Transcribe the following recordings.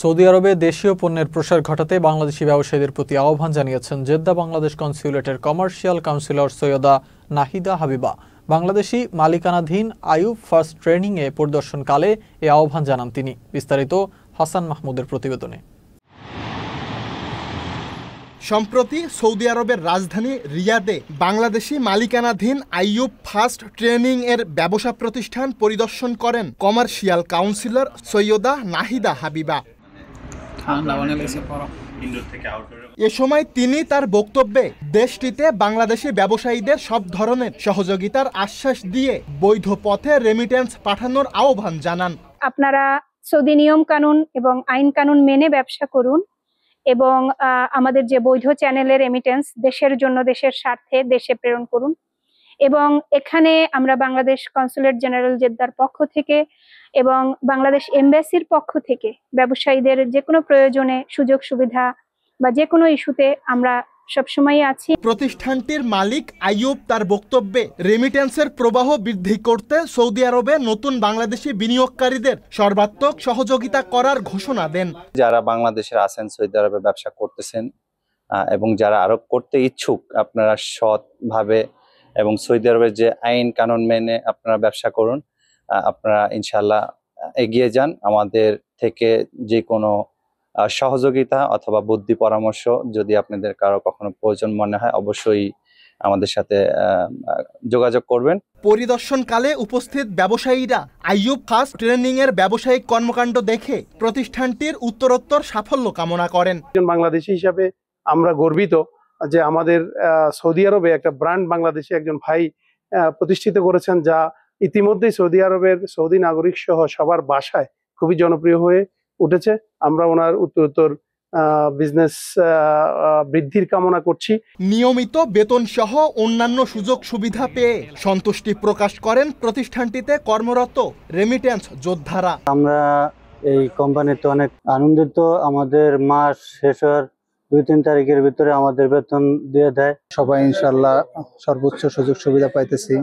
Saudi আরবে দেশীয় পণ্যের প্রসার ঘটাতে বাংলাদেশি ব্যবসায়ীদের প্রতি আহ্বান জানিয়েছেন জেদ্দা বাংলাদেশ কনসিউলেটের কমার্শিয়াল কাউন্সিলর সৈয়দা নাহিদা হাবিবা বাংলাদেশি মালিকানাধীন আয়ুব ফার্স্ট ট্রেনিংয়ে পরিদর্শনকালে এ আহ্বান জানান তিনি বিস্তারিত হাসান মাহমুদের প্রতিবেদনে সম্প্রতি সৌদি আরবের রাজধানী রিয়াদে বাংলাদেশি মালিকানাধীন আইয়ুব ফার্স্ট ট্রেনিং এর ব্যবসা প্রতিষ্ঠান পরিদর্শন করেন কমার্শিয়াল কাউন্সিলর সৈয়দা নাহিদা হাবিবা এ সময় তিনি তার বক্তব্যে দেশটিতে বাংলাদেশি ব্যবসায়ীদের সব ধরনের সহযোগিতার আশ্বাস দিয়ে বৈধ পথে রেমিটেন্স পাঠানোর আহ্বান জানান আপনারা সৌদি নিয়ম কানুন এবং আইন কানুন মেনে ব্যবসা করুন এবং আমাদের যে বৈধ চ্যানেলের রেমিটেন্স দেশের জন্য দেশের স্বার্থে দেশে প্রেরণ করুন এবং এখানে আমরা বাংলাদেশ কনসুলেট জেনারেল জেদ্দার পক্ষ থেকে এবং বাংলাদেশ এম্বাসির পক্ষ থেকে ব্যবসায়ীদের যে কোনো প্রয়োজনে সুযোগ সুবিধা বা যে কোনো ইস্যুতে আমরা সবসময় আছি প্রতিষ্ঠানটির মালিক আইয়ুব তার বক্তব্যে রেমিটেন্সের প্রবাহ বৃদ্ধি করতে সৌদি আরবে নতুন বাংলাদেশি বিনিয়োগকারীদের সর্বাত্মক সহযোগিতা করার ঘোষণা দেন যারা বাংলাদেশের আছেন সৌদি আরবে ব্যবসা করতেছেন এবং যারা আরব করতে ইচ্ছুক আপনারা সৎভাবে এবং সৌদি আরবের যে আইন কানুন মেনে আপনারা ব্যবসা করুন আপনারা ইনশাল্লাহ এগিয়ে যান আমাদের থেকে যে কোনো সহযোগিতা অথবা বুদ্ধি পরামর্শ যদি আপনাদের কারো কখনো প্রয়োজন মনে হয় অবশ্যই আমাদের সাথে যোগাযোগ করবেন পরিদর্শনকালে উপস্থিত ব্যবসায়ীরা আইয়ুব ফার্স্ট ট্রেনিং এর ব্যবসায়িক কর্মকাণ্ড দেখে প্রতিষ্ঠানটির উত্তরোত্তর সাফল্য কামনা করেন বাংলাদেশি হিসাবে আমরা গর্বিত যে আমাদের সৌদি আরবে একটা ব্র্যান্ড বাংলাদেশে একজন ভাই প্রতিষ্ঠিত করেছেন যা ইতিমধ্যেই সৌদি আরবের সৌদি নাগরিক সহ সবার বাসায় খুবই জনপ্রিয় হয়ে উঠেছে আমরা ওনার উত্তরোত্তর বিজনেস বৃদ্ধির কামনা করছি নিয়মিত বেতন সহ অন্যান্য সুযোগ সুবিধা পেয়ে সন্তুষ্টি প্রকাশ করেন প্রতিষ্ঠানটিতে কর্মরত রেমিটেন্স যোদ্ধারা আমরা এই কোম্পানিতে অনেক আনন্দিত আমাদের মাস শেষ দুই তিন তারিখের ভিতরে আমাদের বেতন দিয়ে দেয় সবাই ইনশাল্লাহ সর্বোচ্চ সুযোগ সুবিধা পাইতেছি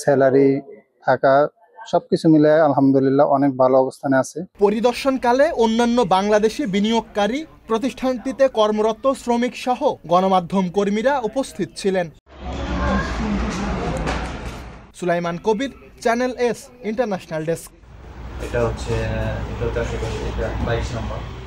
স্যালারি থাকা সবকিছু মিলে আলহামদুলিল্লাহ অনেক ভালো অবস্থানে আছে পরিদর্শনকালে অন্যান্য বাংলাদেশি বিনিয়োগকারী প্রতিষ্ঠানটিতে কর্মরত শ্রমিক সহ গণমাধ্যম কর্মীরা উপস্থিত ছিলেন Sulaiman Kabir channel S international desk এটা হচ্ছে এটা হচ্ছে এটা বাইশ নম্বর